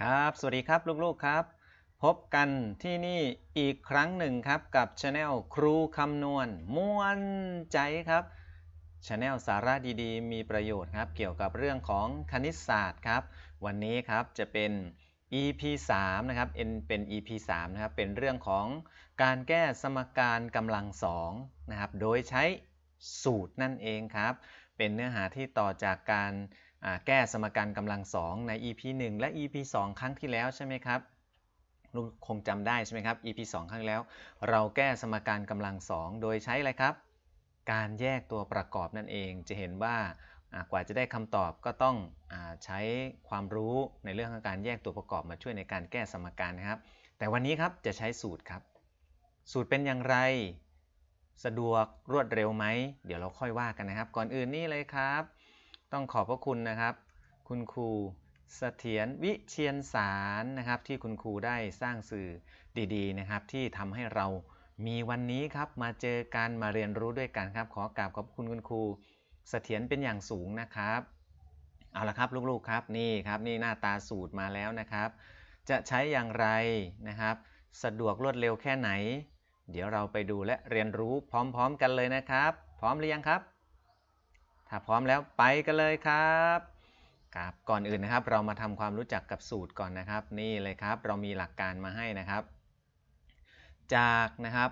ครับ สวัสดีครับ ลูกๆ ครับ พบกันที่นี่อีกครั้งหนึ่งครับ กับช anel ครูคำนวณม่วนใจครับช anel สาระดีๆ มีประโยชน์ครับ เกี่ยวกับเรื่องของคณิตศาสตร์ครับ วันนี้ครับจะเป็น EP 3นะครับ N เป็น EP 3นะครับ เป็นเรื่องของการแก้สมการกำลังสองนะครับ โดยใช้สูตรนั่นเองครับ เป็นเนื้อหาที่ต่อจากการแก้สมการกำลังสองใน EP 1 และ EP 2ครั้งที่แล้วใช่ไหมครับลุงคงจำได้ใช่ไหมครับ EP 2ครั้งแล้ว เราแก้สมการกำลังสองโดยใช้อะไรครับ การแยกตัวประกอบนั่นเอง จะเห็นว่ากว่าจะได้คำตอบก็ต้องอใช้ความรู้ในเรื่องของการแยกตัวประกอบมาช่วยในการแก้สมการนะครับ แต่วันนี้ครับจะใช้สูตรครับ สูตรเป็นอย่างไร สะดวกรวดเร็วไหมเดี๋ยวเราค่อยว่ากันนะครับ ก่อนอื่นนี่เลยครับต้องขอบพระคุณนะครับ คุณครูเสถียรวิเชียนสารนะครับ ที่คุณครูได้สร้างสื่อดี ๆ นะครับ ที่ทำให้เรามีวันนี้ครับ มาเจอกันมาเรียนรู้ด้วยกันครับ ขอกราบขอบคุณคุณครูเสถียรเป็นอย่างสูงนะครับ เอาละครับ ลูกๆครับนี่ครับนี่หน้าตาสูตรมาแล้วนะครับ จะใช้อย่างไรนะครับ สะดวกรวดเร็วแค่ไหน เดี๋ยวเราไปดูและเรียนรู้พร้อมๆ กันเลยนะครับ พร้อมหรือยังครับถ้าพร้อมแล้วไปกันเลยครับครับก่อนอื่นนะครับ เรามาทำความรู้จักกับสูตรก่อนนะครับ นี่เลยครับเรามีหลักการมาให้นะครับ จากนะครับ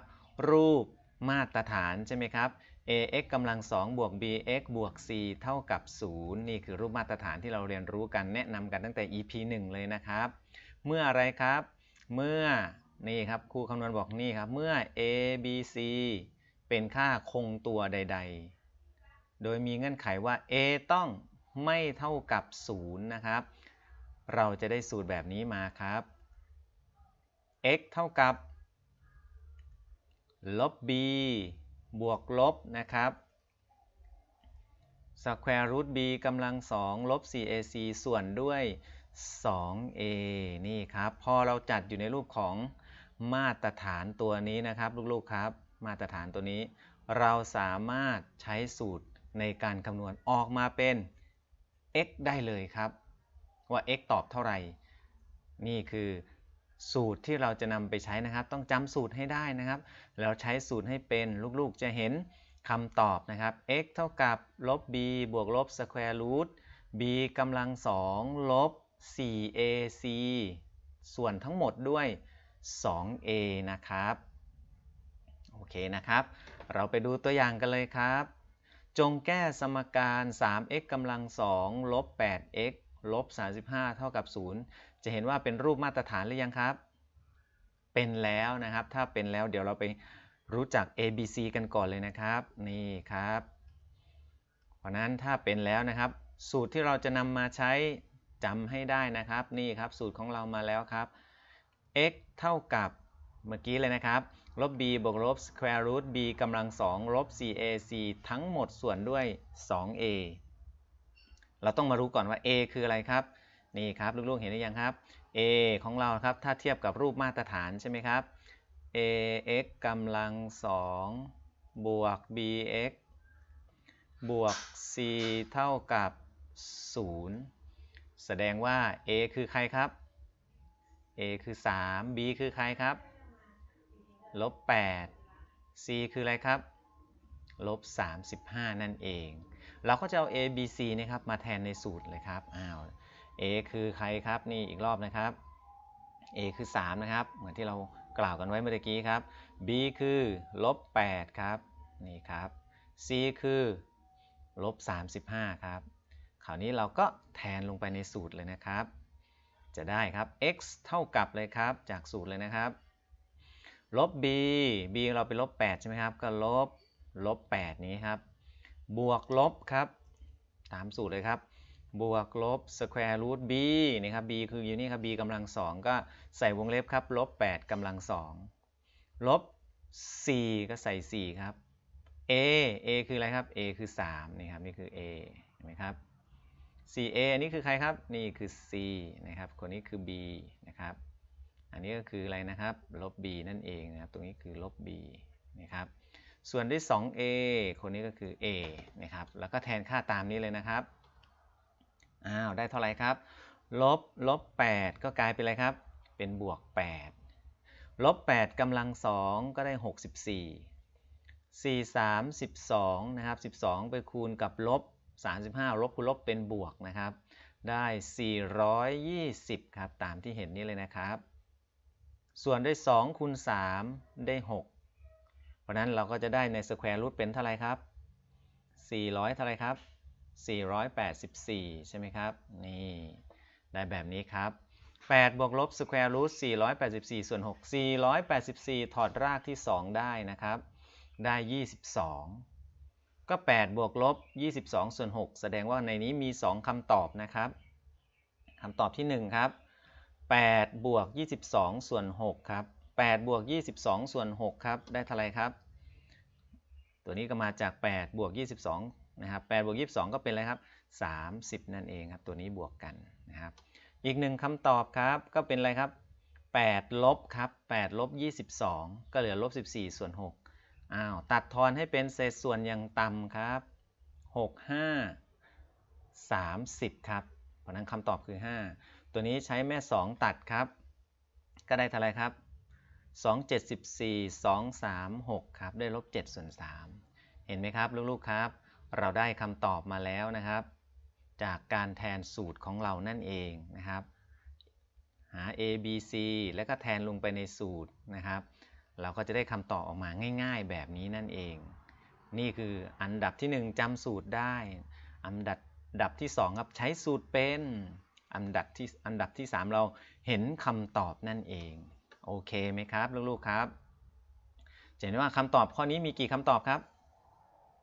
รูปมาตรฐานใช่ไหมครับ ax กำลัง2บวก bx บวก c เท่ากับ0นี่คือรูปมาตรฐานที่เราเรียนรู้กันแนะนำกันตั้งแต่ ep 1 เลยนะครับ เมื่ออะไรครับ เมื่อนี่ครับครูคำนวณบอกนี่ครับ เมื่อ a b c เป็นค่าคงตัวใด ๆโดย มีเงื่อนไขว่า a ต้องไม่เท่ากับ 0 นะครับ เราจะได้สูตรแบบนี้มาครับ x เท่ากับ ลบ b บวกลบนะครับสแควร์รูท b กำลัง2ลบ 4ac ส่วนด้วย 2a นี่ครับ พอเราจัดอยู่ในรูปของมาตรฐานตัวนี้นะครับ ลูก ๆ ครับ มาตรฐานตัวนี้ เราสามารถใช้สูตรในการคำนวณออกมาเป็น x ได้เลยครับ ว่า x ตอบเท่าไหร่นี่คือสูตรที่เราจะนำไปใช้นะครับ ต้องจำสูตรให้ได้นะครับ แล้วใช้สูตรให้เป็นลูกๆจะเห็นคำตอบนะครับ x เท่ากับลบ b บวก ลบ square root b กำลังสองลบ 4ac ส่วนทั้งหมดด้วย 2a นะครับ โอเคนะครับ เราไปดูตัวอย่างกันเลยครับจงแก้สมการ 3x กำลัง 2 ลบ 8x ลบ 35 เท่ากับ 0 จะเห็นว่าเป็นรูปมาตรฐานหรือยังครับ เป็นแล้วนะครับ ถ้าเป็นแล้ว เดี๋ยวเราไปรู้จัก A B C กันก่อนเลยนะครับ นี่ครับ เพราะนั้นถ้าเป็นแล้วนะครับ สูตรที่เราจะนำมาใช้จำให้ได้นะครับ นี่ครับสูตรของเรามาแล้วครับ x เท่ากับเมื่อกี้เลยนะครับลบ b บวก ลบ square root b กำลังสอง ลบ4 a c ทั้งหมดส่วนด้วย 2a เราต้องมารู้ก่อนว่า a คืออะไรครับ นี่ครับ ลูกๆเห็นหรือยังครับ a ของเราครับถ้าเทียบกับรูปมาตรฐานใช่ไหมครับ ax กำลังสองบวก bx บวก c เท่ากับ 0 แสดงว่า a คือใครครับ a คือ 3 b คือใครครับลบ 8 c คืออะไรครับ ลบ 35 นั่นเอง เราก็จะเอา a b c นะครับมาแทนในสูตรเลยครับ อ้าว a คือใครครับ นี่อีกรอบนะครับ a คือ 3 นะครับ เหมือนที่เรากล่าวกันไว้เมื่อกี้ครับ b คือ ลบ 8 ครับ นี่ครับ c คือ ลบ 35 ครับ คราวนี้เราก็แทนลงไปในสูตรเลยนะครับ จะได้ครับ x เท่ากับเลยครับ จากสูตรเลยนะครับลบ b b เราเป็นลบ8ใช่ไหมครับ ก็ลบ ลบ 8 นี้ครับ บวกลบครับ ตามสูตรเลยครับ บวกลบ square root b นะครับ b คืออยู่นี่ครับ b กำลังสองก็ใส่วงเล็บครับ ลบ 8 กำลังสองลบ4ก็ใส่4ครับ a a คืออะไรครับ a คือ 3 นี่ครับนี่คือ a เห็นไหมครับ 4a อันนี้คือใครครับ นี่คือ c นะครับคนนี้คือ b นะครับอันนี้ก็คืออะไรนะครับ ลบ b นั่นเองนะครับ ตรงนี้คือลบ b นะครับ ส่วนด้วย 2a คนนี้ก็คือ a นะครับ แล้วก็แทนค่าตามนี้เลยนะครับ อ้าว ได้เท่าไหร่ครับ ลบลบ 8 ก็กลายเป็นอะไรครับ เป็นบวก 8 ลบ 8กำลัง 2 ก็ได้ 64 4 3 12นะครับ 12 ไปคูณกับลบ 35 ลบคูณลบเป็นบวกนะครับ ได้ 420 ครับ ตามที่เห็นนี้เลยนะครับส่วนด้วย2คูณ3 ได้ 6 เพราะนั้นเราก็จะได้ในสแควร์รูทเป็นเท่าไรครับ 400 เท่าไรครับ 484 ใช่ไหมครับนี่ได้แบบนี้ครับ 8 บวกลบสแควร์รูท484 ส่วน 6 484 ถอดรากที่ 2 ได้นะครับ ได้ 22 ก็ 8 บวกลบ22 ส่วน 6 แสดงว่าในนี้มี 2 คำตอบนะครับคำตอบที่ 1 ครับ8บวก22ส่วน6ครับ8บวก22ส่วน6ครับ ได้เท่าไรครับ ตัวนี้ก็มาจาก8บวก22นะครับ8บวก22 ก็เป็นอะไรครับ 30 นั่นเองครับ ตัวนี้บวกกันนะครับ อีกหนึ่งคำตอบครับ ก็เป็นอะไรครับ8ลบครับ8ลบ22 ก็เหลือลบ14ส่วน6อ้าว ตัดทอนให้เป็นเศษส่วนอย่างต่ำครับ6 5 30 ครับเพราะนั้นคำตอบคือ 5ตัวนี้ใช้แม่ 2 ตัดครับ ก็ได้เท่าไรครับ 2 7 4 2 3 6 ครับ ได้ลบ7ส่วน3เห็นไหมครับลูกๆครับ เราได้คำตอบมาแล้วนะครับ จากการแทนสูตรของเรานั่นเองนะครับ หา a b c แล้วก็แทนลงไปในสูตรนะครับ เราก็จะได้คำตอบออกมาง่ายๆแบบนี้นั่นเอง นี่คืออันดับที่ 1 จำสูตรได้ อันดับดับที่2ครับใช้สูตรเป็นอันดับที่อันดับที่ 3 เราเห็นคำตอบนั่นเอง โอเคไหมครับ ลูกๆครับเห็นว่าคำตอบข้อนี้มีกี่คำตอบครับ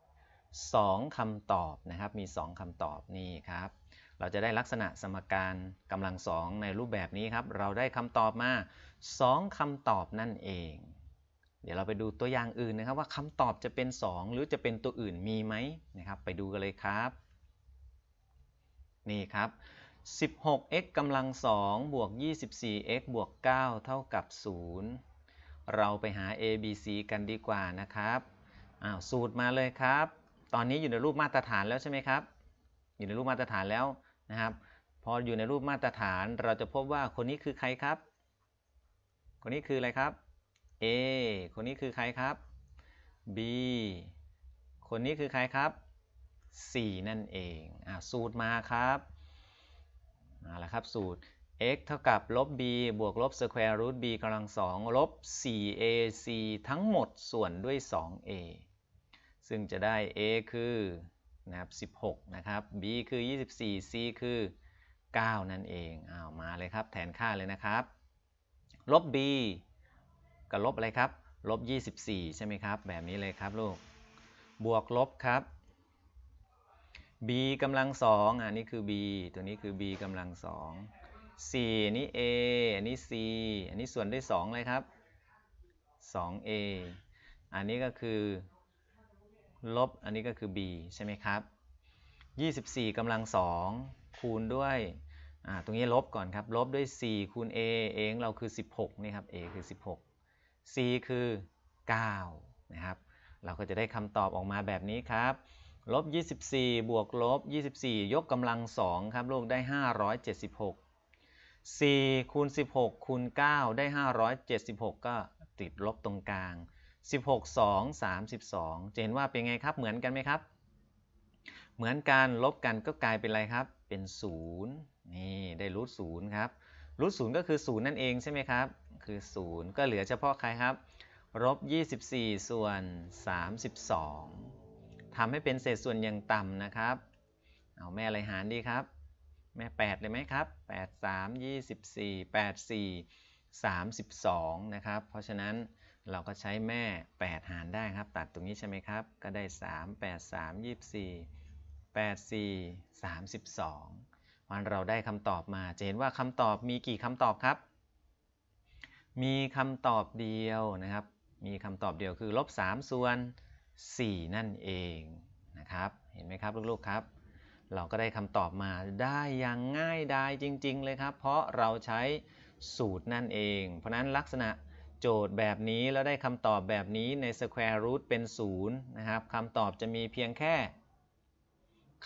2 คำตอบนะครับ มี 2 คำตอบนี่ครับ เราจะได้ลักษณะสมการกำลังสองในรูปแบบนี้ครับ เราได้คำตอบมา2คำตอบนั่นเอง เดี๋ยวเราไปดูตัวอย่างอื่นนะครับว่าคำตอบจะเป็น 2 หรือจะเป็นตัวอื่นมีไหมนะครับ ไปดูกันเลยครับ นี่ครับ 16x กำลัง2บวก 24x บวก 9 เท่ากับ 0เราไปหา a b c กันดีกว่านะครับอ้าวสูตรมาเลยครับ ตอนนี้อยู่ในรูปมาตรฐานแล้วใช่ไหมครับ อยู่ในรูปมาตรฐานแล้วนะครับ พออยู่ในรูปมาตรฐาน เราจะพบว่าคนนี้คือใครครับ คนนี้คืออะไรครับ a คนนี้คือใครครับ b คนนี้คือใครครับ c นั่นเอง อ่าสูตรมาครับมาแล้วครับ สูตร x เท่ากับ ลบ b บวกลบ square root b กำลังสอง ลบ 4ac ทั้งหมดส่วนด้วย 2a ซึ่งจะได้ a คือนะครับ16 นะครับ b คือ 24 c คือ 9 นั่นเอง เอ้ามาเลยครับแทนค่าเลยนะครับ ลบ b กับลบอะไรครับ ลบ 24 ใช่ไหมครับ แบบนี้เลยครับลูก บวกลบครับ b กำลังสองอันนี้คือ b ตัวนี้คือ b กำลังสองสี่นี้ a อันนี้ c อันนี้ส่วนด้วยสองเลยครับ 2a อันนี้ก็คือ ลบอันนี้ก็คือ b ใช่ไหมครับ 24กำลังสองคูณด้วยตรงนี้ลบก่อนครับลบด้วย4คูณ a เองเราคือ 16นี่ครับ a คือ 16 c คือ9นะครับเราก็จะได้คำตอบออกมาแบบนี้ครับลบ24บวกลบ24ยกกำลัง 2 ครับลูกได้ 576 4คูณ16คูณ9 ได้ 576 ก็ติดลบตรงกลาง 16 2 32 จะเห็นว่าเป็นไงครับเหมือนกันไหมครับ เหมือนกัน ลบกันก็กลายเป็นอะไรครับ เป็น0นี่ได้รูทศูนย์ครับรูทศูนย์ก็คือ 0 นั่นเองใช่ไหมครับ คือ 0 ก็เหลือเฉพาะใครครับลบ24ส่วน 32ทำให้เป็นเศษส่วนอย่างต่ำนะครับ เอาแม่อะไรหารดีครับ แม่ 8เลยไหมครับ 8 3 24 8 4 32นะครับ เพราะฉะนั้นเราก็ใช้แม่ 8 หารได้ครับ ตัดตรงนี้ใช่ไหมครับ ก็ได้3 8 3 24 8 4 32วันเราได้คำตอบมา จะเห็นว่าคำตอบมีกี่คำตอบครับ มีคำตอบเดียวนะครับ มีคำตอบเดียวคือลบ3ส่วน4 นั่นเองนะครับ เห็นไหมครับลูกๆครับ เราก็ได้คำตอบมาได้อย่างง่ายดายจริงๆเลยครับ เพราะเราใช้สูตรนั่นเอง เพราะนั้นลักษณะโจทย์แบบนี้ แล้วได้คำตอบแบบนี้ใน square root เป็น0นะครับคำตอบจะมีเพียงแค่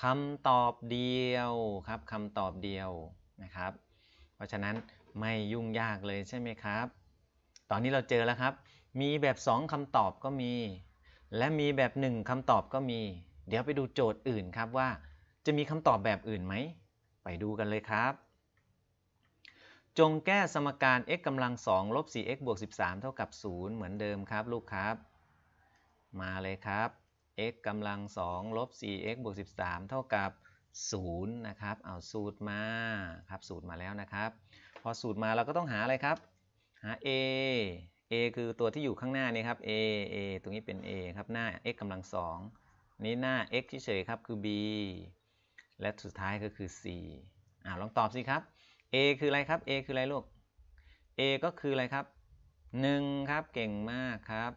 คำตอบเดียวครับคำตอบเดียวนะครับ เพราะฉะนั้นไม่ยุ่งยากเลยใช่ไหมครับ ตอนนี้เราเจอแล้วครับ มีแบบ 2 คำตอบก็มีและมีแบบหนึ่งคำตอบก็มี เดี๋ยวไปดูโจทย์อื่นครับว่า จะมีคำตอบแบบอื่นไหม ไปดูกันเลยครับ จงแก้สมการ x กำลัง 2 ลบ 4x บวก 13 เท่ากับ 0 เหมือนเดิมครับลูกครับ มาเลยครับ x กำลัง 2 ลบ 4x บวก 13 เท่ากับ0นะครับ เอาสูตรมาครับสูตรมาแล้วนะครับ พอสูตรมาเราก็ต้องหาอะไรครับ หา a A คือตัวที่อยู่ข้างหน้านี่ครับ A A ตรงนี้เป็น A ครับ หน้า x กำลังสองนี้หน้า x เฉยๆครับคือ b และสุดท้ายก็คือ c อ่าลองตอบสิครับ a คืออะไรครับ a คืออะไรลูก a ก็คืออะไรครับ 1 ครับ เก่งมากครับ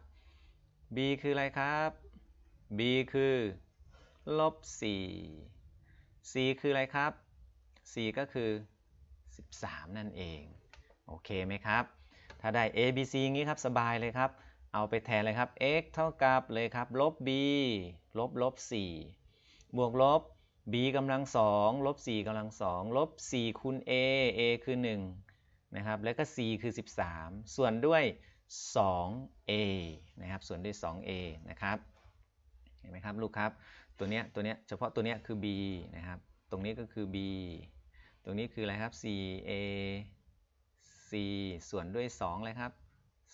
b คืออะไรครับ b คือลบ4 c คืออะไรครับ c ก็คือ 13 นั่นเอง โอเคไหมครับถ้าได้ a b c อย่างนี้ครับ สบายเลยครับ เอาไปแทนเลยครับ x เท่ากับเลยครับ ลบ b ลบลบ 4 บวกลบ b กำลัง 2 ลบ4กำลัง 2 ลบ4คูณ a a คือ 1 นะครับ แล้วก็ c คือ 13 ส่วนด้วย 2a นะครับ ส่วนด้วย 2a นะครับ เห็นไหมครับลูกครับ ตัวเนี้ย ตัวเนี้ย เฉพาะตัวเนี้ยคือ b นะครับ ตรงนี้ก็คือ b ตรงนี้คืออะไรครับ 4a c ส่วนด้วย 2 เลยครับ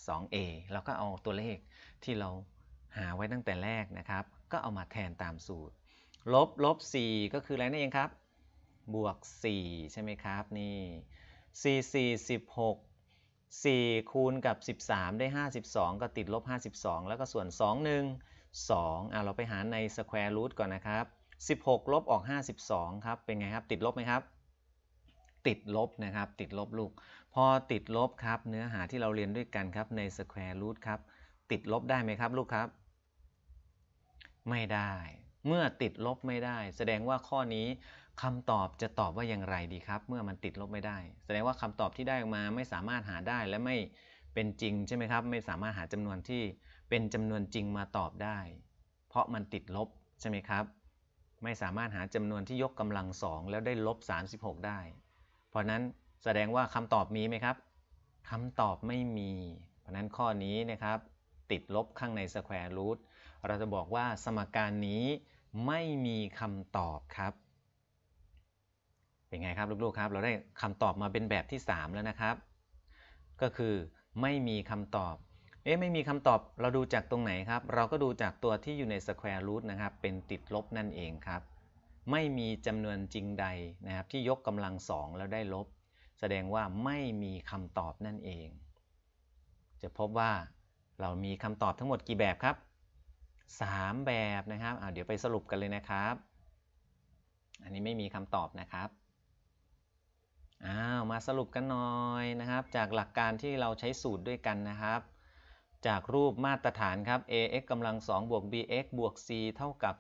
2a เ้วก็เอาตัวเลขที่เราหาไว้ตั้งแต่แรกนะครับ ก็เอามาแทนตามสูตร ลบลบ c ก็คืออะไรนั่นเองครับ บวก 4ใช่ไหมครับนี่ c 4 16 4 คูณกับ 13 ได้ 52 ก็ติดลบ52แล้วก็ส่วน 2 1 2อ่ะเราไปหาในสแควร์รูทก่อนนะครับ 16 ลบออก 52ครับ เป็นไงครับติดลบไหมครับ ติดลบนะครับติดลบลูกพอติดลบครับเนื้อหาที่เราเรียนด้วยกันครับใน square root ครับติดลบได้ไหมครับ ลูกครับ ไม่ได้ เมื่อติดลบไม่ได้ แสดงว่าข้อนี้คำตอบจะตอบว่าอย่างไรดีครับ เมื่อมันติดลบไม่ได้ แสดงว่าคำตอบที่ได้ออกมาไม่สามารถหาได้และไม่เป็นจริงใช่ไหมครับ ไม่สามารถหาจำนวนที่เป็นจำนวนจริงมาตอบได้ เพราะมันติดลบใช่ไหมครับ ไม่สามารถหาจำนวนที่ยกกำลังสองแล้วได้ลบ36ได้ เพราะนั้นแสดงว่าคำตอบมีไหมครับ คำตอบไม่มี เพราะนั้นข้อนี้นะครับติดลบข้างในสแควร์รูท เราจะบอกว่าสมการนี้ไม่มีคำตอบครับ เป็นไงครับลูกๆครับ เราได้คำตอบมาเป็นแบบที่ 3 แล้วนะครับ ก็คือไม่มีคำตอบ เอ๊ะไม่มีคำตอบ เราดูจากตรงไหนครับ เราก็ดูจากตัวที่อยู่ในสแควร์รูทนะครับ เป็นติดลบนั่นเองครับ ไม่มีจำนวนจริงใดนะครับ ที่ยกกำลังสองแล้วได้ลบแสดงว่าไม่มีคำตอบนั่นเอง จะพบว่าเรามีคำตอบทั้งหมดกี่แบบครับ 3 แบบนะครับเเดี๋ยวไปสรุปกันเลยนะครับ อันนี้ไม่มีคำตอบนะครับ อ้าว มาสรุปกันหน่อยนะครับ จากหลักการที่เราใช้สูตรด้วยกันนะครับ จากรูปมาตรฐานครับ ax กำลัง2บวก bx บวก c เท่ากับ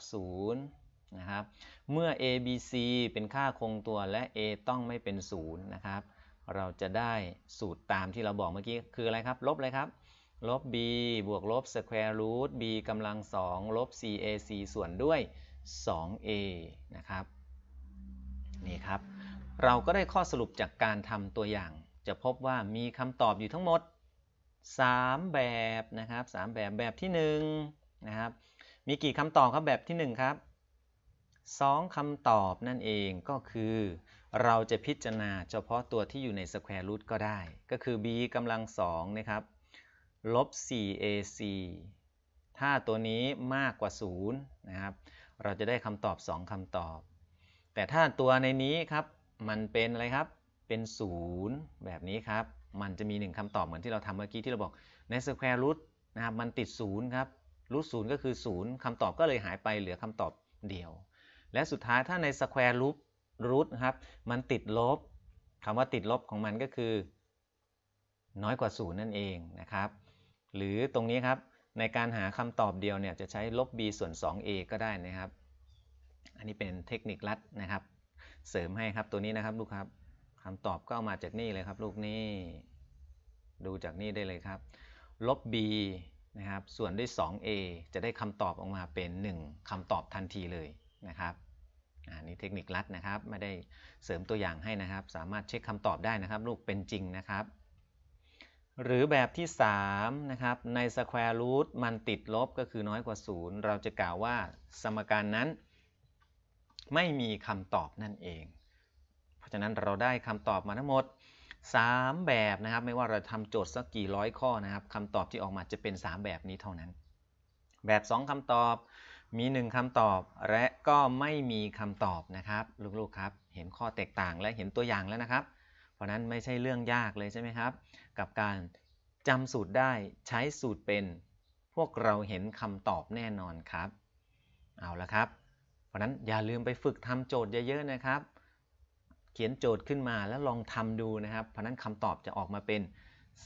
0นะครับเมื่อ a b c เป็นค่าคงตัวและ a ต้องไม่เป็น0นะครับ เราจะได้สูตรตามที่เราบอกเมื่อกี้ คืออะไรครับ ลบเลยครับ ลบ b บวกลบ square root b กำลัง 2 ลบ c a c ส่วนด้วย 2a นะครับ นี่ครับ เราก็ได้ข้อสรุปจากการทำตัวอย่าง จะพบว่ามีคำตอบอยู่ทั้งหมด 3 แบบนะครับ3 แบบ แบบที่ 1 นะครับ มีกี่คำตอบครับ แบบที่ 1 ครับสองคำตอบนั่นเองก็คือ เราจะพิจารณาเฉพาะตัวที่อยู่ในสแควร์รูทก็ได้ ก็คือ b กำลังสองนะครับลบ 4ac ถ้าตัวนี้มากกว่า0นะครับเราจะได้คำตอบ 2 คํำตอบ แต่ถ้าตัวในนี้ครับมันเป็นอะไรครับเป็น 0 แบบนี้ครับ มันจะมี 1คำตอบเหมือนที่เราทำเมื่อกี้ที่เราบอกในสแควร์รูทนะครับมันติด0ครับรูทศูนย์ก็คือ0 คํตอบก็เลยหายไปเหลือคำตอบเดียวและสุดท้ายถ้าในสแควร์รูทรูทครับมันติดลบคำว่าติดลบของมันก็คือ น้อยกว่า0นั่นเองนะครับหรือตรงนี้ครับในการหาคำตอบเดียวเนี่ยจะใช้ลบ b ส่วน 2a ก็ได้นะครับ อันนี้เป็นเทคนิคลัดนะครับ เสริมให้ครับตัวนี้นะครับลูกครับคำตอบก็ามาจากนี่เลยครับ ลูกนี่ดูจากนี่ได้เลยครับลบ b นะครับส่วนด้วย 2a จะได้คำตอบออกมาเป็น 1คำตอบทันทีเลยนะครับอันนี้เทคนิคลัดนะครับ ไม่ได้เสริมตัวอย่างให้นะครับ สามารถเช็คคำตอบได้นะครับ ลูกเป็นจริงนะครับ หรือแบบที่3นะครับ ในสแควร์รูทมันติดลบก็คือน้อยกว่า0เราจะกล่าวว่าสมการนั้น ไม่มีคำตอบนั่นเอง เพราะฉะนั้นเราได้คำตอบมาทั้งหมด 3 แบบนะครับ ไม่ว่าเราทำโจทย์สักกี่ร้อยข้อนะครับคำตอบที่ออกมาจะเป็น 3 แบบนี้เท่านั้น แบบ 2 คำตอบมีหนึ่งคำ ตอบและก็ไม่มี คำ ตอบนะครับ ลูก ๆ ครับเห็นข้อแตกต่างและเห็นตัวอย่างแล้วนะครับ เพราะนั้นไม่ใช่เรื่องยากเลยใช่ไหมครับ กับการจำสูตร ได้ใช้สูตรเป็น พวกเราเห็นคำตอบแน่นอนครับ เอาละครับ เพราะนั้นอย่าลืมไปฝึกทำโจทย์เยอะๆ นะครับ เขียนโจทย์ขึ้นมาแล้วลองทำดูนะครับ เพราะนั้นคำตอบจะออกมาเป็น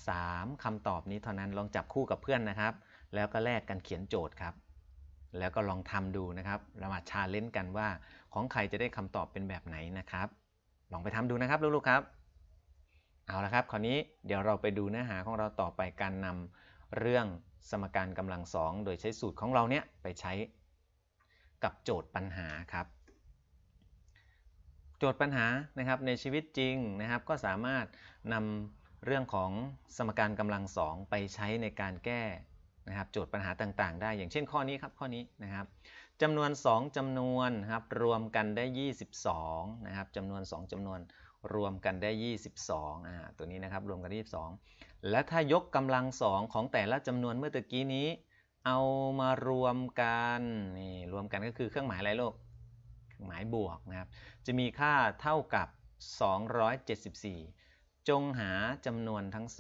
3 คำตอบนี้เท่านั้นลองจับคู่กับเพื่อนนะครับ แล้วก็แลกกันเขียนโจทย์ครับแล้วก็ลองทำดูนะครับเรามาชาเลนจ์กันว่า ของใครจะได้คำตอบเป็นแบบไหนนะครับ ลองไปทำดูนะครับลูกๆครับ เอาละครับ คราวนี้เดี๋ยวเราไปดูเนื้อหาของเราต่อไปการนำเรื่องสมการกำลังสองโดยใช้สูตรของเราเนี่ยไปใช้ กับโจทย์ปัญหาครับ โจทย์ปัญหานะครับในชีวิตจริงนะครับ ก็สามารถนำเรื่องของสมการกำลังสองไปใช้ในการแก้นะครับโจทย์ปัญหาต่างๆ ได้อย่างเช่นข้อนี้ครับข้อนี้นะครับจำนวน 2จำนวนครับรวมกันได้22นะครับจำนวน 2 จำนวน รวมกันได้ 22อ่าตัวนี้นะครับรวมกันได้ 22และถ้ายกกำลัง 2 ของแต่ละจำนวนเมื่อตะกี้นี้ เอามารวมกันนี่รวมกันก็คือเครื่องหมายอะไรลูกเครื่องหมายบวกนะครับจะมีค่าเท่ากับ 274 จงหาจำนวนทั้ง 2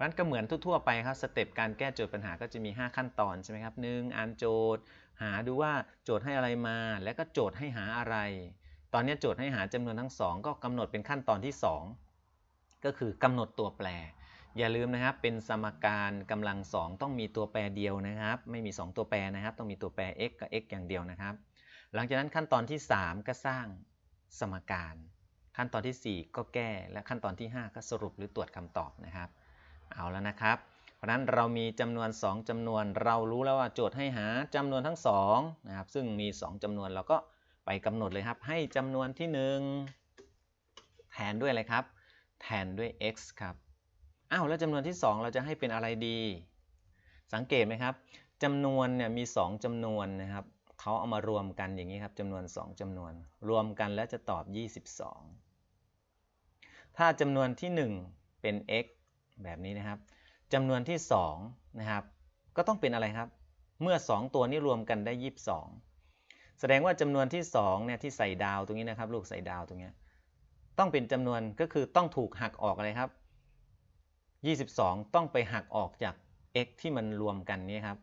นั้นก็เหมือนทั่วๆไปครับสเต็ปการแก้โจทย์ปัญหาก็จะมี 5 ขั้นตอนใช่ไหมครับหนึ่งอ่านโจทย์หาดูว่าโจทย์ให้อะไรมา แล้วก็โจทย์ให้หาอะไร ตอนนี้โจทย์ให้หาจำนวนทั้ง 2 ก็กำหนดเป็นขั้นตอนที่ 2 ก็คือกำหนดตัวแปร อย่าลืมนะครับ เป็นสมการกำลัง 2 ต้องมีตัวแปรเดียวนะครับ ไม่มี 2 ตัวแปรนะครับ ต้องมีตัวแปร x กับ x อย่างเดียวนะครับ หลังจากนั้นขั้นตอนที่ 3 ก็สร้างสมการ ขั้นตอนที่ 4 ก็แก้ และขั้นตอนที่ 5 ก็สรุปหรือตรวจคำตอบนะครับเอาแล้วนะครับ เพราะนั้นเรามีจำนวน 2 จำนวน เรารู้แล้วว่าโจทย์ให้หาจำนวนทั้ง2นะครับ ซึ่งมี 2 จำนวนเราก็ไปกำหนด เลย ครับ ให้จำนวนที่ 1 แทนด้วย อะไร ครับ แทนด้วย x ครับ อ้าวแล้วจำนวนที่ 2 เราจะให้เป็นอะไรดี สังเกตไหมครับจำนวนเนี่ยมี 2 จำนวนนะครับเขาเอามารวมกันอย่างนี้ครับจำนวน 2 จำนวน รวมกันแล้วจะตอบ 22 ถ้าจำนวนที่ 1 เป็น x แบบนี้นะครับจำนวนที่2นะครับก็ต้องเป็นอะไรครับ เมื่อ 2 ตัวนี้รวมกันได้22แสดงว่าจำนวนที่2เนี่ยที่ใส่ดาวตรงนี้นะครับ ลูกใส่ดาวตรงนี้ต้องเป็นจำนวนก็คือต้องถูกหักออกอะไรครับ 22 ต้องไปหักออกจาก x ที่มันรวมกันนี้ครับ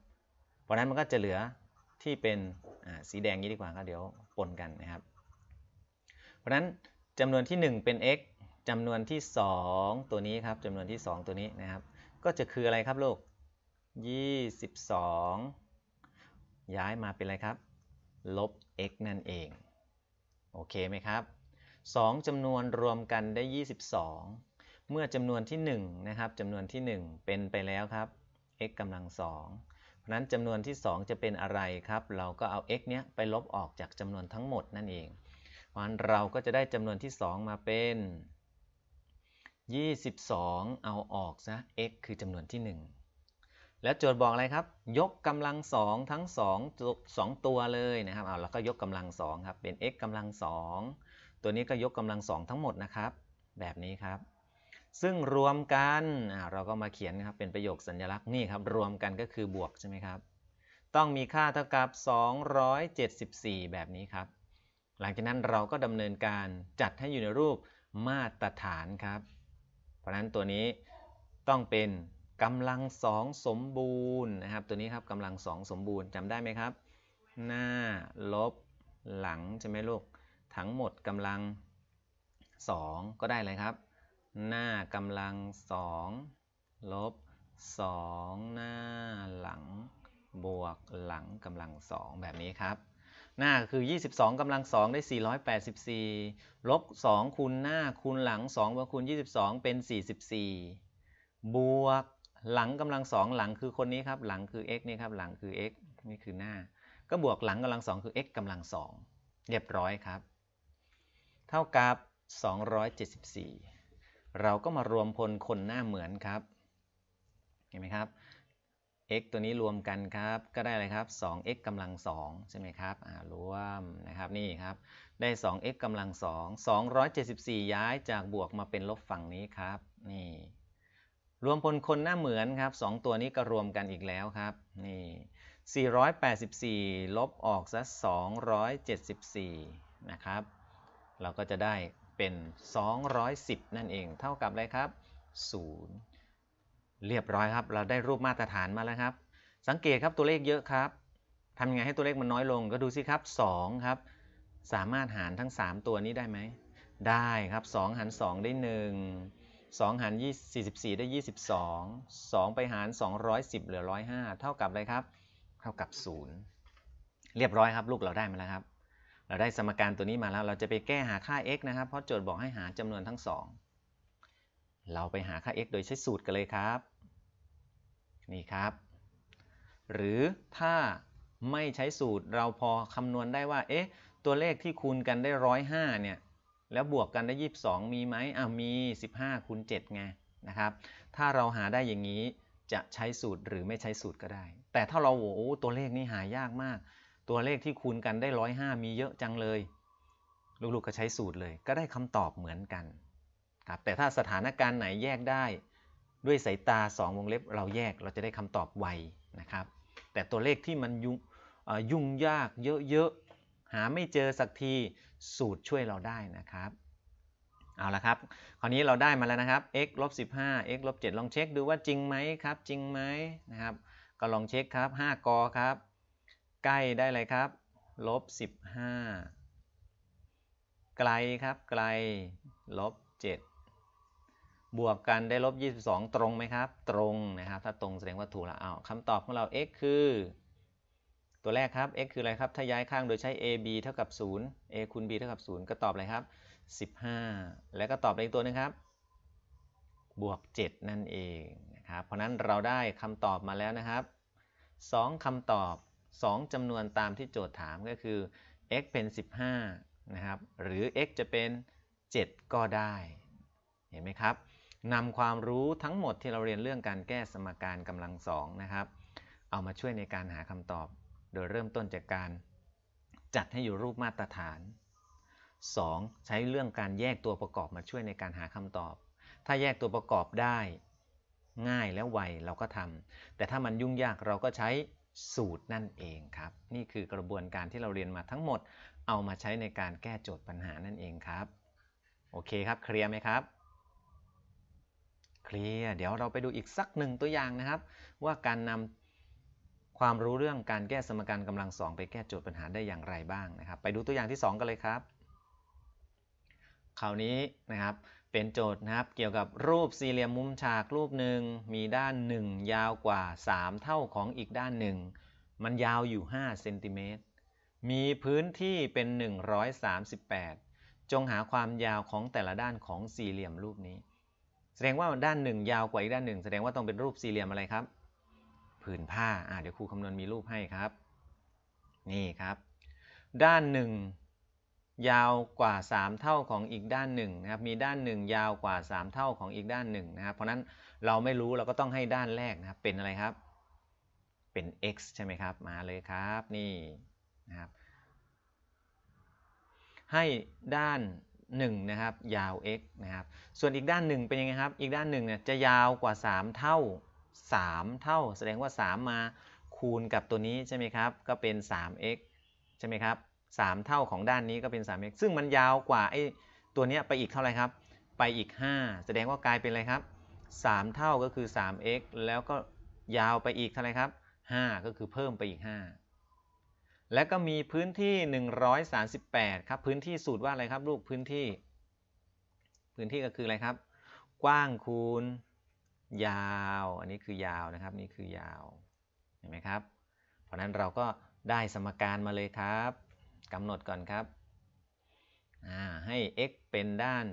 เพราะนั้นมันก็จะเหลือที่เป็นสีแดงนี้ดีกว่าครับเดี๋ยวปนกันนะครับ เพราะนั้นจำนวนที่ 1 เป็น x จำนวนที่ 2 ตัวนี้ครับจำนวนที่ 2 ตัวนี้นะครับก็จะคืออะไรครับลูก22 ย้ายมาเป็นอะไรครับลบ x นั่นเองโอเคไหมครับ 2 จำนวนรวมกันได้ 22 เมื่อจำนวนที่1นะครับจำนวนที่ 1 เป็นไปแล้วครับ x กำลังสองเพราะนั้นจำนวนที่ 2 จะเป็นอะไรครับ เราก็เอา x เนี้ยไปลบออกจากจำนวนทั้งหมดนั่นเอง เพราะนั้นเราก็จะได้จำนวนที่ 2 มาเป็น22 เอาออกซะ x คือจำนวนที่ 1 แล้วโจทย์บอกอะไรครับ ยกกำลังสองทั้ง2 2 ตัวเลยนะครับ เอาแล้วก็ยกกำลังสองครับเป็น x กำลังสองตัวนี้ก็ยกกำลังสองทั้งหมดนะครับ แบบนี้ครับ ซึ่งรวมกันเราก็มาเขียนครับ เป็นประโยคสัญลักษณ์นี่ครับ รวมกันก็คือบวกใช่ไหมครับ ต้องมีค่าเท่ากับ 274 แบบนี้ครับ หลังจากนั้นเราก็ดำเนินการจัดให้อยู่ในรูปมาตรฐานครับราะฉะนั้น ตัวนี้ต้องเป็นกำลังสองสมบูรณ์นะครับ ตัวนี้ครับกำลังสองสมบูรณ์จำได้ไหมครับ หน้าลบ หลังใช่ไหมลูกทั้งหมดกำลังสองก็ได้เลยครับ หน้ากำลังสองลบสองหน้าหลัง บวกหลังกำลังสองแบบนี้ครับหน้าคือ 22กำลัง2ได้ 484 ลบ 2 คูณหน้าคูณหลัง2บวกคูณ 22 เป็น 44 บวกหลังกำลัง2 หลังคือคนนี้ครับ หลังคือ x นี่ครับ หลังคือ x นี่คือหน้า ก็บวกหลังกำลัง2คือ x กำลัง2เรียบร้อยครับ เท่ากับ 274 เราก็มารวมพลคนหน้าเหมือนครับ เห็นไหมครับ x ตัวนี้รวมกันครับก็ได้เลยครับ 2x กำลัง2ใช่ไหมครับรวมนะครับนี่ครับ ได้ 2x กำลัง2 274 ย้ายจากบวกมาเป็นลบฝั่งนี้ครับนี่รวมพลคนหน้าเหมือนครับ 2 ตัวนี้ก็รวมกันอีกแล้วครับนี่ 484 ลบออกซะ 274 นะครับเราก็จะได้เป็น 210 นั่นเอง เท่ากับอะไรครับ 0เรียบร้อยครับ เราได้รูปมาตรฐานมาแล้วครับ สังเกตครับตัวเลขเยอะครับ ทำยังไงให้ตัวเลขมันน้อยลงก็ดูสิครับ 2 ครับ สามารถหารทั้ง 3 ตัวนี้ได้ไหม ได้ครับ 2 หาร 2 ได้ 1 2 หาร44 ได้ 22 2 ไปหาร 210เหลือ 105 เท่ากับอะไรครับ เท่ากับ 0 เรียบร้อยครับลูกเราได้มาแล้วครับ เราได้สมการตัวนี้มาแล้วเราจะไปแก้หาค่า x นะครับ เพราะโจทย์บอกให้หาจำนวนทั้ง 2เราไปหาค่า x โดยใช้สูตรกันเลยครับ นี่ครับ หรือถ้าไม่ใช้สูตรเราพอคำนวณได้ว่าเอ๊ะตัวเลขที่คูณกันได้ร้อยห้าเนี่ยแล้วบวกกันได้ 22 มีไหมอ่ะมี 15คูณ7ไงนะครับ ถ้าเราหาได้อย่างนี้จะใช้สูตรหรือไม่ใช้สูตรก็ได้ แต่ถ้าเราโอ้ตัวเลขนี่หายากมาก ตัวเลขที่คูณกันได้ร้อยห้ามีเยอะจังเลย ลูกๆก็ใช้สูตรเลย ก็ได้คำตอบเหมือนกันครับแต่ถ้าสถานการณ์ไหนแยกได้ด้วยสายตา 2 วงเล็บเราแยกเราจะได้คำตอบไวนะครับ แต่ตัวเลขที่มัน ยุ่งยุ่งยากเยอะ ๆ หาไม่เจอสักทีสูตรช่วยเราได้นะครับ เอาละครับคราวนี้เราได้มาแล้วนะครับ x ลบ15 x ลบ 7 ลองเช็คดูว่าจริงไหมครับ จริงไหมนะครับ ก็ลองเช็คครับ 5กอครับ ใกล้ได้เลยครับลบ 15 ไกลครับไกลลบ 7บวกกันได้ลบ 22 ตรงไหมครับ ตรงนะครับถ้าตรงแสดงว่าถูกละเอาคำตอบของเรา x คือ ตัวแรกครับ x คืออะไรครับถ้าย้ายข้างโดยใช้ ab เท่ากับ 0 a คูณ b เท่ากับ 0 ก็ตอบอะไรครับ 15 แล้วก็ตอบออีกตัวนึงครับ บวก 7 นั่นเองนะครับเพราะนั้นเราได้คำตอบมาแล้วนะครับ 2 คำตอบ 2 จำนวนตามที่โจทย์ถามก็คือ x เป็น 15นะครับหรือ x จะเป็น 7 ก็ได้ เห็นไหมครับนำความรู้ทั้งหมดที่เราเรียนเรื่องการแก้สมการกำลังสองนะครับ เอามาช่วยในการหาคำตอบ โดยเริ่มต้นจากการจัดให้อยู่รูปมาตรฐาน 2. ใช้เรื่องการแยกตัวประกอบมาช่วยในการหาคำตอบ ถ้าแยกตัวประกอบได้ง่ายและไว เราก็ทำแต่ถ้ามันยุ่งยากเราก็ใช้สูตรนั่นเองครับ นี่คือกระบวนการที่เราเรียนมาทั้งหมด เอามาใช้ในการแก้โจทย์ปัญหานั่นเองครับ โอเคครับเคลียร์ไหมครับเคลียร์เดี๋ยวเราไปดูอีกสักหนึ่งตัวอย่างนะครับ ว่าการนำความรู้เรื่องการแก้สมการกำลังสองไปแก้โจทย์ปัญหาได้อย่างไรบ้างนะครับ ไปดูตัวอย่างที่ 2 กันเลยครับคราวนี้นะครับเป็นโจทย์นะครับเกี่ยวกับรูปสี่เหลี่ยมมุมฉากรูปหนึ่งมีด้าน 1 ยาวกว่า 3 เท่าของอีกด้านหนึ่ง มันยาวอยู่5เซนติเมตรมีพื้นที่เป็น 138 จงหาความยาวของแต่ละด้านของสี่เหลี่ยมรูปนี้แสดงว่าด้านหนึ่งยาวกว่าอีกด้านหนึ่งแสดงว่าต้องเป็นรูปสี่เหลี่ยมอะไรครับผืนผ้าอ่าเดี๋ยวครูคำนวณมีรูปให้ครับนี่ครับ ด้านหนึ่งยาวกว่า 3 เท่าของอีกด้านหนึ่งนะครับมีด้านหนึ่งยาวกว่า 3 เท่าของอีกด้านหนึ่งนะครับเพราะนั้นเราไม่รู้เราก็ต้องให้ด้านแรกนะครับเป็นอะไรครับ เป็น x ใช่ไหมครับ มาเลยครับนี่นะครับให้ด้าน1นะครับยาว x นะครับ ส่วนอีกด้านหนึ่งเป็นยังไงครับ อีกด้านหนึ่งเนี่ยจะยาวกว่า 3 เท่า 3 เท่า แสดงว่า 3 มาคูณกับตัวนี้ใช่ไหมครับ ก็เป็น 3x ใช่ไหมครับ3เท่าของด้านนี้ก็เป็น 3x ซึ่งมันยาวกว่าไอ้ตัวนี้ไปอีกเท่าไหร่ครับ ไปอีก 5 แสดงว่ากลายเป็นอะไรครับ 3 เท่าก็คือ 3x แล้วก็ยาวไปอีกเท่าไหร่ครับ 5 ก็คือเพิ่มไปอีก 5แล้วก็มีพื้นที่ 138 ครับ พื้นที่สูตรว่าอะไรครับลูกพื้นที่ พื้นที่ก็คืออะไรครับ กว้างคูณ ยาว อันนี้คือยาวนะครับ นี่คือยาวเห็นไหมครับ เพราะนั้นเราก็ได้สมการมาเลยครับกำหนดก่อนครับให้ x เป็นด้าน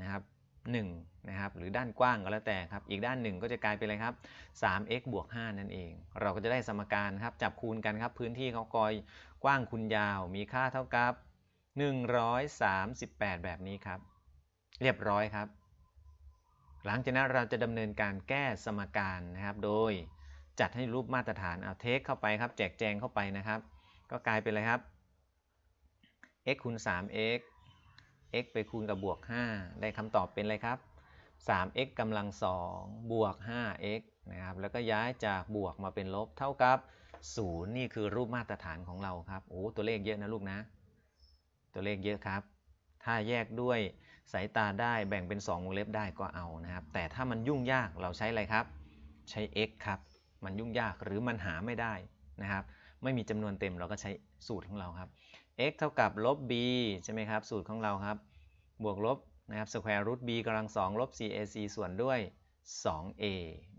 นะครับ1นะครับหรือด้านกว้างก็แล้วแต่ครับอีกด้านหนึ่งก็จะกลายเป็นอะไรครับ 3x บวก 5 นั่นเอง เราก็จะได้สมการครับ จับคูณกันครับ พื้นที่เขากอยกว้างคูณยาว มีค่าเท่ากับ 138 แบบนี้ครับ เรียบร้อยครับหลังจากนั้นเราจะดำเนินการแก้สมการนะครับโดยจัดให้รูปมาตรฐาน เอาเทคเข้าไปครับ แจกแจงเข้าไปนะครับ ก็กลายเป็นอะไรครับ x คูณ 3x x ไปคูณกับบวก 5 ได้คำตอบเป็นอะไรครับ 3x กำลัง 2 บวก 5x นะครับ แล้วก็ย้ายจากบวกมาเป็นลบ เท่ากับ 0 นี่คือรูปมาตรฐานของเราครับ โอ้ตัวเลขเยอะนะลูกนะ ตัวเลขเยอะครับ ถ้าแยกด้วยสายตาได้ แบ่งเป็น2วงเล็บได้ก็เอานะครับ แต่ถ้ามันยุ่งยาก เราใช้อะไรครับ ใช้ x ครับ มันยุ่งยากหรือมันหาไม่ได้นะครับ ไม่มีจำนวนเต็มเราก็ใช้สูตรของเราครับ x เท่ากับลบ b ใช่ไหมครับ สูตรของเราครับ บวกลบนะครับสแควร์รูทบกำลังสองลบ cac ส่วนด้วย 2a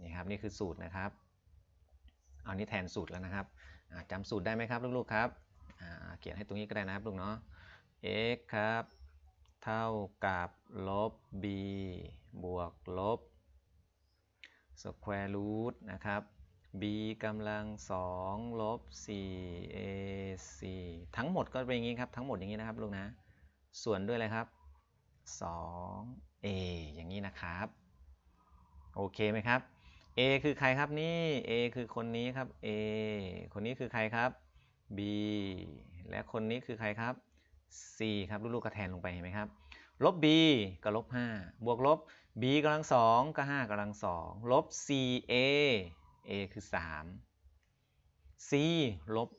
นี่ครับ นี่คือสูตรนะครับ เอานี้แทนสูตรแล้วนะครับจำสูตรได้ไหมครับลูกๆครับ เขียนให้ตรงนี้ก็ได้นะครับ ลูกเนาะ x ครับ เท่ากับลบ b บวกลบสแควร์รูทนะครับ b กำลังสองลบ4 a ีทั้งหมดก็เป็นอย่างนี้ครับทั้งหมดอย่างนี้นะครับลูกนะส่วนด้วยอะไรครับ 2a อย่างนี้นะครับ โอเคไหมครับ a คือใครครับนี่ a คือคนนี้ครับ a คนนี้คือใครครับ b และคนนี้คือใครครับ c ครับลูกๆก็แทนลงไปเห็นไหมครับลบ b ก็ลบ5บวกลบ b กำลังสองก็5กำลังสองลบ ca a คือ 3c ลบ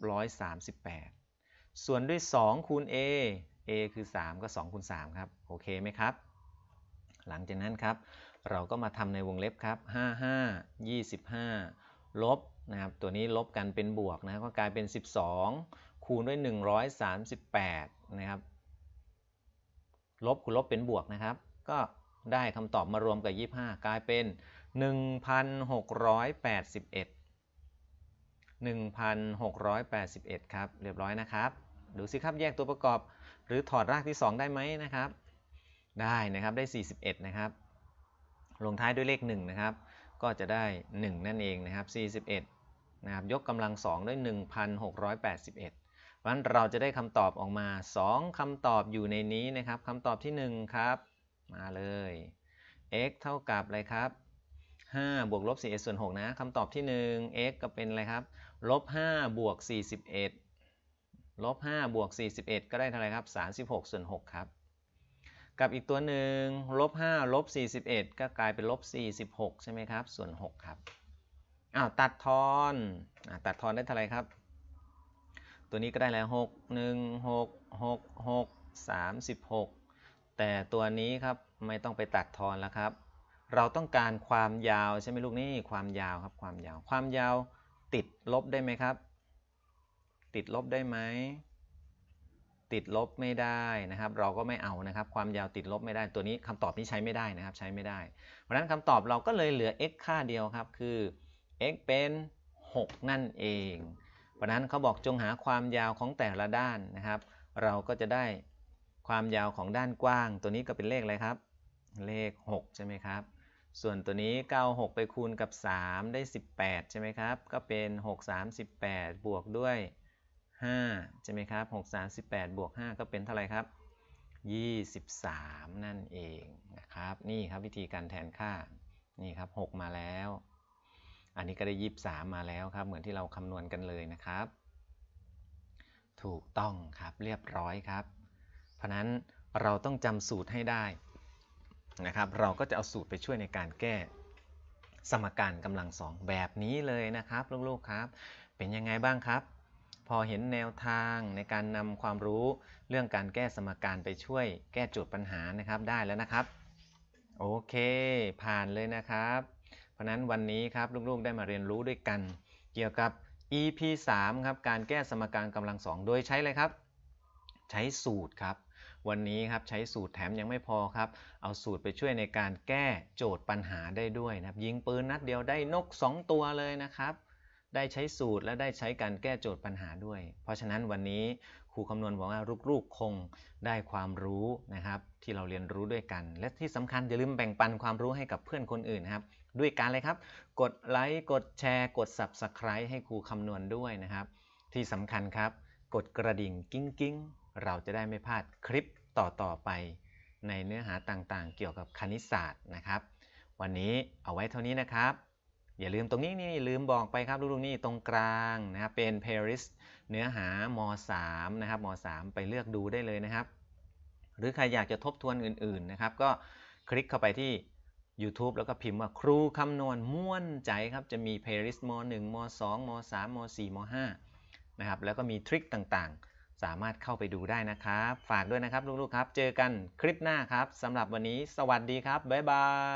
138 ส่วนด้วย 2 คูณ a a คือ 3 ก็ 2 คูณ3ครับ โอเคไหมครับ หลังจากนั้นครับ เราก็มาทำในวงเล็บครับ 55 25 ลบนะครับตัวนี้ลบกันเป็นบวกนะก็กลายเป็น 12 คูณด้วย 138นะครับลบคูณลบเป็นบวกนะครับก็ได้คำตอบมารวมกับ 25 กลายเป็น1,681 1,681ครับเรียบร้อยนะครับ ดูสิครับแยกตัวประกอบ หรือถอดรากที่ 2 ได้ไหมนะครับ ได้นะครับได้ 41 นะครับ ลงท้ายด้วยเลข1นะครับก็จะได้ 1 นั่นเองนะครับ 41นะครับยกกำลัง 2 ด้วย 1,681เพราะฉะนั้นเราจะได้คำตอบออกมา 2 คํำตอบอยู่ในนี้นะครับคำตอบที่ 1 ครับ มาเลย x เท่ากับอะไรครับ5บวกลบ41ส่วน6นะคำตอบที่ 1 x ก็เป็นอะไรครับลบ5บวก41ลบ5บวก41 ก็ได้เท่าไรครับ 36ส่วน6ครับ กับอีกตัวหนึ่งลบ5ลบ41 ก็กลายเป็นลบ46ใช่ไหมครับส่วน6ครับอ้าวตัดทอนอตัดทอนได้เท่าไรครับ ตัวนี้ก็ได้แล้ว 6 1 6 6 6 36 แต่ตัวนี้ครับไม่ต้องไปตัดทอนแล้วครับเราต้องการความยาวใช่ไหมลูกนี่ความยาวครับ ความยาวความยาวติดลบได้ไหมครับ ติดลบได้ไหมติดลบไม่ได้นะครับเราก็ไม่เอานะครับ ความยาวติดลบไม่ได้ตัวนี้คำตอบนี้ใช้ไม่ได้นะครับ ใช้ไม่ได้ เพราะฉะนั้นคำตอบเราก็เลยเหลือ x ค่าเดียวครับ คือ x เป็น 6 นั่นเอง เพราะนั้นเขาบอกจงหาความยาวของแต่ละด้านนะครับ เราก็จะได้ความยาวของด้านกว้าง ตัวนี้ก็เป็นเลขอะไรครับ เลข 6 ใช่ไหมครับส่วนตัวนี้ 96 ไปคูณกับ 3 ได้ 18 ใช่ไหมครับ ก็เป็น 6 3 18บวกด้วย 5 ใช่ไหมครับ 6 3 18บวก 5 ก็เป็นเท่าไหร่ครับ 23 นั่นเองนะครับ นี่ครับวิธีการแทนค่า นี่ครับ 6 มาแล้ว อันนี้ก็ได้23มาแล้วครับ เหมือนที่เราคำนวณกันเลยนะครับ ถูกต้องครับ เรียบร้อยครับ เพราะนั้นเราต้องจำสูตรให้ได้นะครับเราก็จะเอาสูตรไปช่วยในการแก้สมการกำลังสองแบบนี้เลยนะครับลูกๆครับ เป็นยังไงบ้างครับ พอเห็นแนวทางในการนำความรู้เรื่องการแก้สมการไปช่วยแก้โจทย์ปัญหานะครับได้แล้วนะครับ โอเค ผ่านเลยนะครับ เพราะนั้นวันนี้ครับลูกๆได้มาเรียนรู้ด้วยกัน เกี่ยวกับ EP 3ครับการแก้สมการกำลังสองโดยใช้อะไรครับ ใช้สูตรครับวันนี้ครับใช้สูตรแถมยังไม่พอครับ เอาสูตรไปช่วยในการแก้โจทย์ปัญหาได้ด้วยนะครับยิงปืนนัดเดียวได้นก 2 ตัวเลยนะครับ ได้ใช้สูตรและได้ใช้การแก้โจทย์ปัญหาด้วย เพราะฉะนั้นวันนี้ครูคำนวณบอกว่าลูกๆคงได้ความรู้นะครับที่เราเรียนรู้ด้วยกัน และที่สำคัญอย่าลืมแบ่งปันความรู้ให้กับเพื่อนคนอื่นครับด้วยการเลยครับ กดไลค์กดแชร์ กด Subscribe ให้ครูคำนวณด้วยนะครับ ที่สำคัญครับ กดกระดิ่งกิ้งกิ้งเราจะได้ไม่พลาดคลิปต่อๆไปในเนื้อหาต่างๆ เกี่ยวกับคณิตศาสตร์นะครับ วันนี้เอาไว้เท่านี้นะครับ อย่าลืมตรงนี้นี่ลืมบอกไปครับลูกๆนี่ตรงกลางนะครับเป็น p l a y ิ i s เนื้อหาม3นะครับม3ไปเลือกดูได้เลยนะครับ หรือใครอยากจะทบทวนอื่นๆนะครับก็คลิกเข้าไปที่ YouTube แล้วก็พิมพ์ว่าครูคำนวณม่วนใจครับ จะมีเพลย์ลิสต์ม .1 ม .2 ม .3 ม .4 ม .5 นะครับแล้วก็มีทริคต่างๆสามารถเข้าไปดูได้นะครับ ฝากด้วยนะครับลูกๆครับเจอกันคลิปหน้าครับสำหรับวันนี้สวัสดีครับบ๊ายบาย